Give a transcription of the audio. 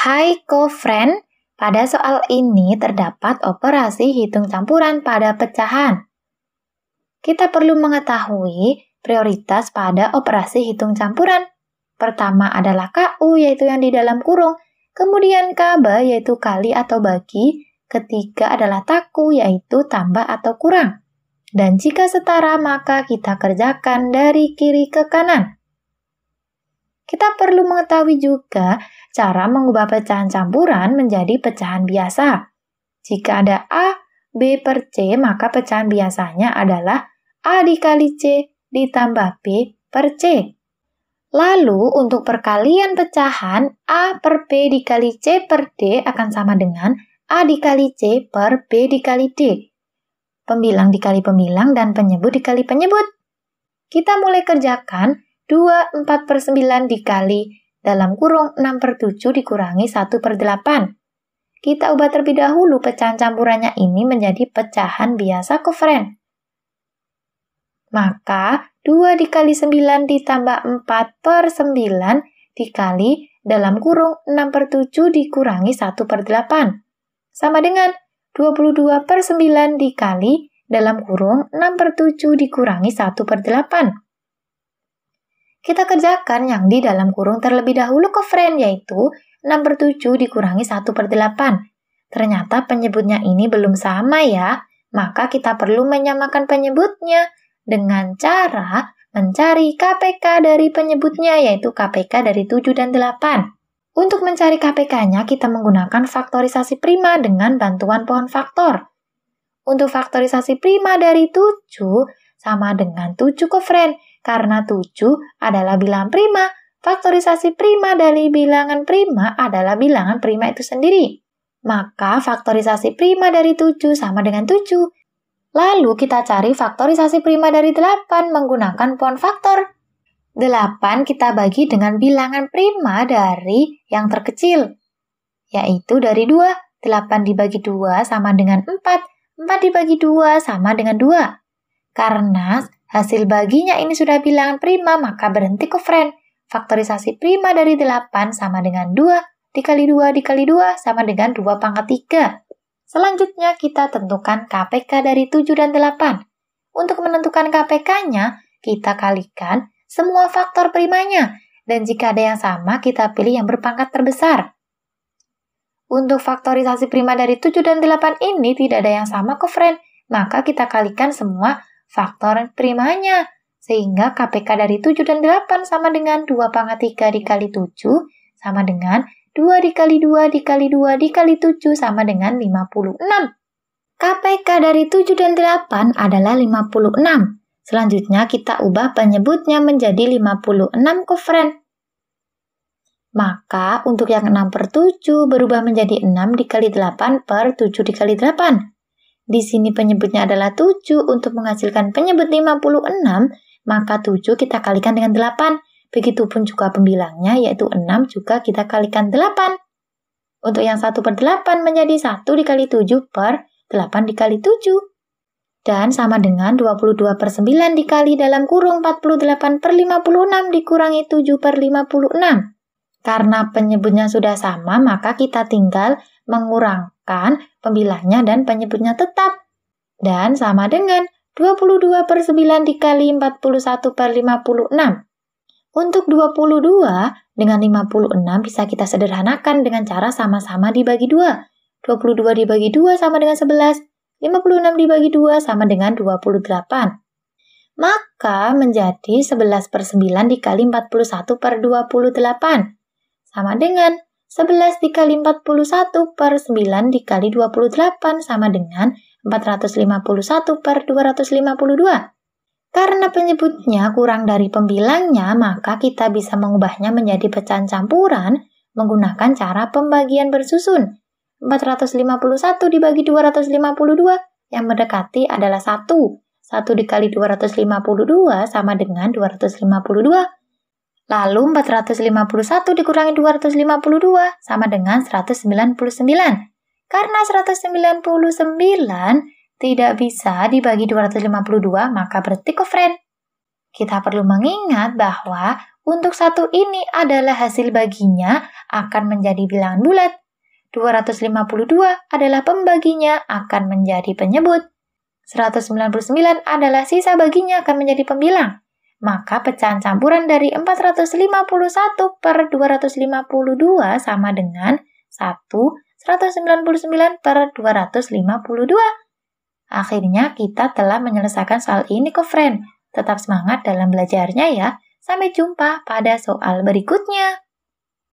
Hai friend, pada soal ini terdapat operasi hitung campuran pada pecahan. Kita perlu mengetahui prioritas pada operasi hitung campuran. Pertama adalah KU yaitu yang di dalam kurung, kemudian KB yaitu kali atau bagi, ketiga adalah taku yaitu tambah atau kurang. Dan jika setara maka kita kerjakan dari kiri ke kanan. Kita perlu mengetahui juga cara mengubah pecahan campuran menjadi pecahan biasa. Jika ada A, B per C, maka pecahan biasanya adalah A dikali C ditambah B per C. Lalu, untuk perkalian pecahan, A per B dikali C per D akan sama dengan A dikali C per B dikali D. Pembilang dikali pembilang dan penyebut dikali penyebut. Kita mulai kerjakan 2, 4 per 9 dikali dalam kurung 6 per 7 dikurangi 1 per 8. Kita ubah terlebih dahulu pecahan campurannya ini menjadi pecahan biasa kofren. Maka 2 dikali 9 ditambah 4 per 9 dikali dalam kurung 6 per 7 dikurangi 1 per 8. Sama dengan 22 per 9 dikali dalam kurung 6 per 7 dikurangi 1 per 8 kita kerjakan yang di dalam kurung terlebih dahulu ke friend, yaitu 6 per 7 dikurangi 1 per 8. Ternyata penyebutnya ini belum sama ya, maka kita perlu menyamakan penyebutnya dengan cara mencari KPK dari penyebutnya, yaitu KPK dari 7 dan 8. Untuk mencari KPK-nya, kita menggunakan faktorisasi prima dengan bantuan pohon faktor. Untuk faktorisasi prima dari 7, sama dengan 7 kofren karena 7 adalah bilangan prima. Faktorisasi prima dari bilangan prima adalah bilangan prima itu sendiri. Maka faktorisasi prima dari 7 sama dengan 7. Lalu kita cari faktorisasi prima dari 8 menggunakan pon faktor. 8 kita bagi dengan bilangan prima dari yang terkecil, yaitu dari 2. 8 dibagi 2 sama dengan 4. 4 dibagi 2 sama dengan 2. Karena hasil baginya ini sudah bilangan prima, maka berhenti ke friend. Faktorisasi prima dari 8 sama dengan 2 dikali 2 dikali 2 sama dengan 2 pangkat 3. Selanjutnya kita tentukan KPK dari 7 dan 8. Untuk menentukan KPK-nya, kita kalikan semua faktor primanya. Dan jika ada yang sama, kita pilih yang berpangkat terbesar. Untuk faktorisasi prima dari 7 dan 8 ini tidak ada yang sama ke friend. maka kita kalikan semua faktor primanya, sehingga KPK dari 7 dan 8 sama dengan 2 pangkat 3 dikali 7 sama dengan 2 dikali 2 dikali 2 dikali 7 sama dengan 56. KPK dari 7 dan 8 adalah 56. Selanjutnya kita ubah penyebutnya menjadi 56 kofren. Maka untuk yang 6 per 7 berubah menjadi 6 dikali 8 per 7 dikali 8. Di sini penyebutnya adalah 7 untuk menghasilkan penyebut 56, maka 7 kita kalikan dengan 8. Begitupun juga pembilangnya yaitu 6 juga kita kalikan 8. Untuk yang 1 per 8 menjadi 1 dikali 7 per 8 dikali 7 dan sama dengan 22 per 9 dikali dalam kurung 48 per 56 dikurangi 7 per 56. Karena penyebutnya sudah sama, maka kita tinggal mengurang Misalkan pembilangnya dan penyebutnya tetap. Dan sama dengan 22 per 9 dikali 41 per 56. Untuk 22 dengan 56 bisa kita sederhanakan dengan cara sama-sama dibagi 2. 22 dibagi 2 sama dengan 11. 56 dibagi 2 sama dengan 28. Maka menjadi 11 per 9 dikali 41 per 28. Sama dengan 11 dikali 41 per 9 dikali 28 sama dengan 451 per 252. Karena penyebutnya kurang dari pembilangnya, maka kita bisa mengubahnya menjadi pecahan campuran menggunakan cara pembagian bersusun. 451 dibagi 252 yang mendekati adalah 1. 1 dikali 252 sama dengan 252 Lalu 451 dikurangi 252 sama dengan 199. Karena 199 tidak bisa dibagi 252 maka berarti kofren. Kita perlu mengingat bahwa untuk satu ini adalah hasil baginya akan menjadi bilangan bulat. 252 adalah pembaginya akan menjadi penyebut. 199 adalah sisa baginya akan menjadi pembilang maka pecahan campuran dari 451 per 252 sama dengan 1 199 per 252. Akhirnya kita telah menyelesaikan soal ini kok friend. Tetap semangat dalam belajarnya ya. Sampai jumpa pada soal berikutnya.